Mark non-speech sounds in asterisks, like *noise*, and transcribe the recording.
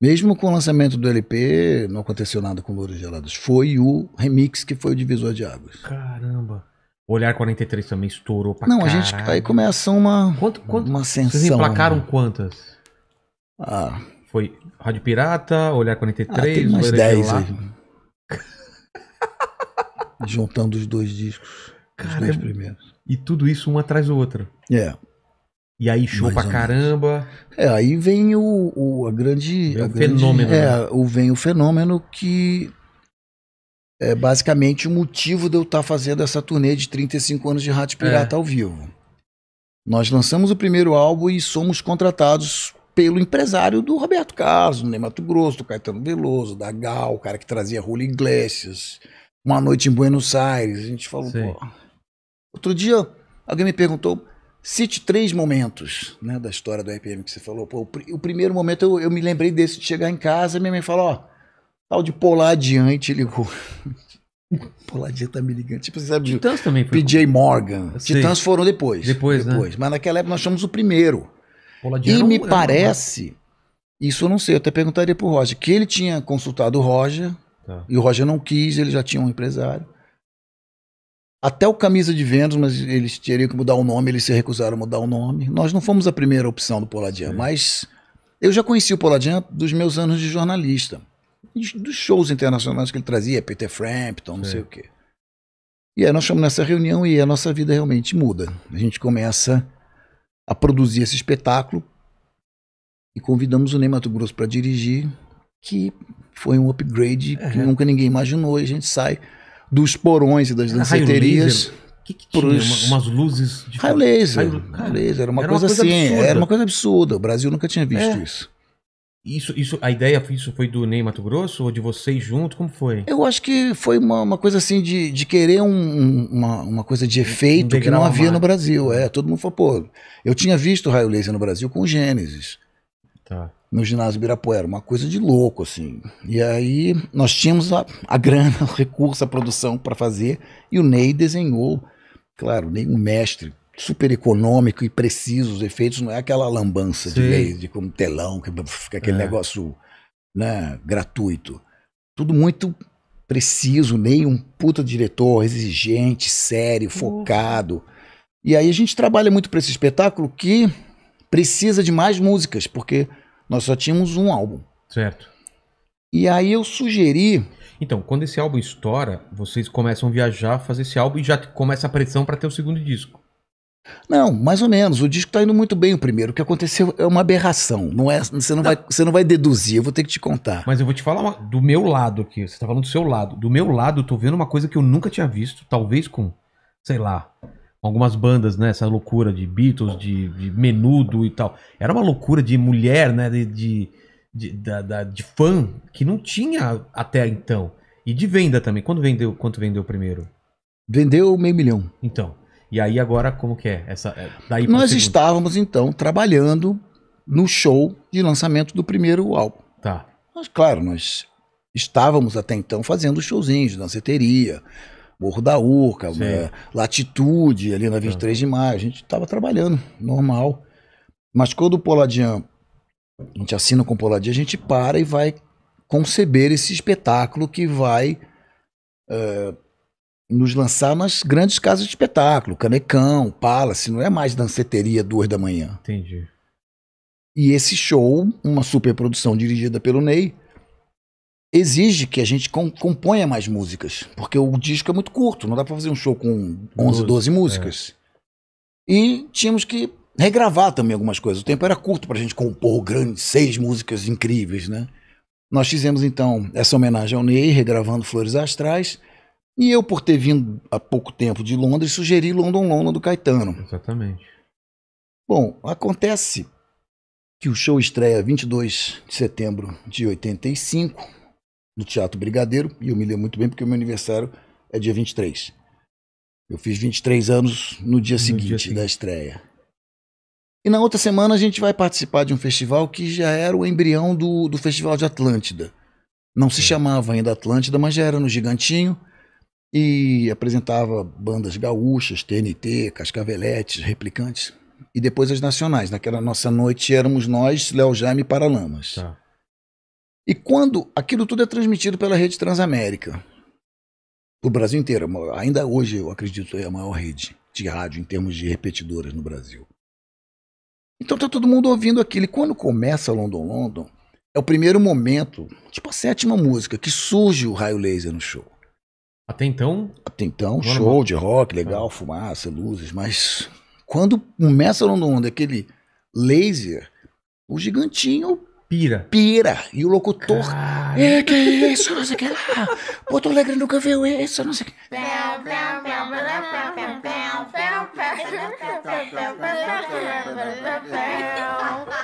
Mesmo com o lançamento do LP, não aconteceu nada com Louros Gelados. Foi o remix que foi o divisor de águas. Caramba. Olhar 43 também estourou pra Não, caralho. a gente. Aí começa uma. Quanto, quanto, uma ascensão. Vocês emplacaram né? quantas? Ah. Foi Rádio Pirata, Olhar 43, ah, tem mais 10 aí. *laughs* Juntando os dois discos. Caramba. os dois primeiros. E tudo isso um atrás do outro. É. Yeah. E aí show pra caramba. É, aí vem o, o a grande. Vem a o grande, fenômeno. É, né? o, vem o fenômeno que é basicamente o motivo de eu estar tá fazendo essa turnê de 35 anos de Rádio Pirata é. ao vivo. Nós lançamos o primeiro álbum e somos contratados pelo empresário do Roberto Carlos, do Mato Grosso, do Caetano Veloso, da Gal, o cara que trazia Rula Iglesias. Uma noite em Buenos Aires, a gente falou, Outro dia alguém me perguntou, Cite três momentos né, da história do RPM que você falou. Pô, o, pr o, primeiro momento eu, eu, me lembrei desse de chegar em casa, minha mãe falou: ó, tal de Polar Adiante ligou. *laughs* adiante tá me ligando. Tipo, você sabe Titãs também foi. PJ Morgan. Sei. Titãs foram depois. Depois, né? depois. Né? Mas naquela época nós chamamos o primeiro. Poladinha e me né? parece, isso eu não sei, eu até perguntaria pro Roger, que ele tinha consultado o Roger, tá. e o Roger não quis, ele já tinha um empresário. Até o camisa de Vênus, mas eles teriam que mudar o nome, eles se recusaram a mudar o nome. Nós não fomos a primeira opção do Poladian, é. mas eu já conheci o Poladian dos meus anos de jornalista, dos shows internacionais que ele trazia, Peter Frampton, não é. sei o quê. E aí nós chegamos nessa reunião e a nossa vida realmente muda. A gente começa a produzir esse espetáculo e convidamos o Ney Mato Grosso para dirigir, que foi um upgrade que nunca ninguém imaginou. E a gente sai dos porões e das danceterias. Que que tinha? Uma, umas luzes de raio laser. Raio... laser, era uma era coisa, uma coisa assim, absurda. era uma coisa absurda. O Brasil nunca tinha visto é. isso. Isso, isso, a ideia isso foi do Ney Mato Grosso ou de vocês junto? Como foi? Eu acho que foi uma, uma coisa assim de, de querer um, uma, uma coisa de efeito um que não havia no Brasil. É, todo mundo falou, pô, eu tinha visto raio laser no Brasil com o Gênesis. Tá no ginásio Ibirapuera, uma coisa de louco, assim. E aí nós tínhamos a, a grana, *laughs* o recurso, a produção para fazer, e o Ney desenhou, claro, Ney é um mestre super econômico e preciso os efeitos, não é aquela lambança Sim. de laser, como telão, que fica aquele é. negócio né, gratuito. Tudo muito preciso, Ney um puta diretor, exigente, sério, uhum. focado. E aí a gente trabalha muito para esse espetáculo que precisa de mais músicas, porque nós só tínhamos um álbum. Certo. E aí eu sugeri. Então, quando esse álbum estoura, vocês começam a viajar, fazer esse álbum e já começa a pressão para ter o segundo disco. Não, mais ou menos. O disco tá indo muito bem o primeiro. O que aconteceu é uma aberração. Não é, você não, vai, você não vai deduzir, eu vou ter que te contar. Mas eu vou te falar uma, do meu lado aqui. Você tá falando do seu lado. Do meu lado, eu tô vendo uma coisa que eu nunca tinha visto, talvez com, sei lá, algumas bandas, né? Essa loucura de Beatles, de, de menudo e tal. Era uma loucura de mulher, né? De, de, de, da, da, de fã que não tinha até então. E de venda também. Quando vendeu, quanto vendeu primeiro? Vendeu meio milhão. Então. E aí agora como que é? Essa, é, daí Nós segundo. estávamos então trabalhando no show de lançamento do primeiro álbum. Tá. Mas claro, nós estávamos até então fazendo showzinhos danceteria, Morro da Urca, né? Latitude, ali na 23 de maio. A gente estava trabalhando, normal. Mas quando o Poladian, a gente assina com o Poladian, a gente para e vai conceber esse espetáculo que vai eh, nos lançar nas grandes casas de espetáculo. Canecão, Palace, não é mais danceteria duas da manhã. Entendi. E esse show, uma superprodução dirigida pelo Ney, exige que a gente componha mais músicas, porque o disco é muito curto, não dá para fazer um show com 11, 12 músicas. É. E tínhamos que regravar também algumas coisas. O tempo era curto para a gente compor grandes seis músicas incríveis, né? Nós fizemos então essa homenagem ao Ney, regravando Flores Astrais. E eu, por ter vindo há pouco tempo de Londres, sugeri London London do Caetano. Exatamente. Bom, acontece que o show estreia 22 de setembro de 85 do Teatro Brigadeiro, e eu me lembro muito bem porque o meu aniversário é dia 23. Eu fiz 23 anos no dia, no seguinte, dia seguinte da estreia. E na outra semana a gente vai participar de um festival que já era o embrião do, do Festival de Atlântida. Não se é. chamava ainda Atlântida, mas já era no Gigantinho e apresentava bandas gaúchas, TNT, Cascaveletes, Replicantes e depois as nacionais. Naquela nossa noite éramos nós, Léo Jaime e Paralamas. Tá. E quando aquilo tudo é transmitido pela rede Transamérica, o Brasil inteiro, ainda hoje eu acredito é a maior rede de rádio em termos de repetidoras no Brasil. Então tá todo mundo ouvindo aquilo. E quando começa London London, é o primeiro momento, tipo a sétima música, que surge o raio laser no show. Até então? Até então, show de rock, legal, é. fumaça, luzes, mas quando começa London London, aquele laser, o gigantinho Pira. Pira. E o locutor. É, que é isso? Não sei o que lá. Porto Alegre nunca viu isso, não sei o que.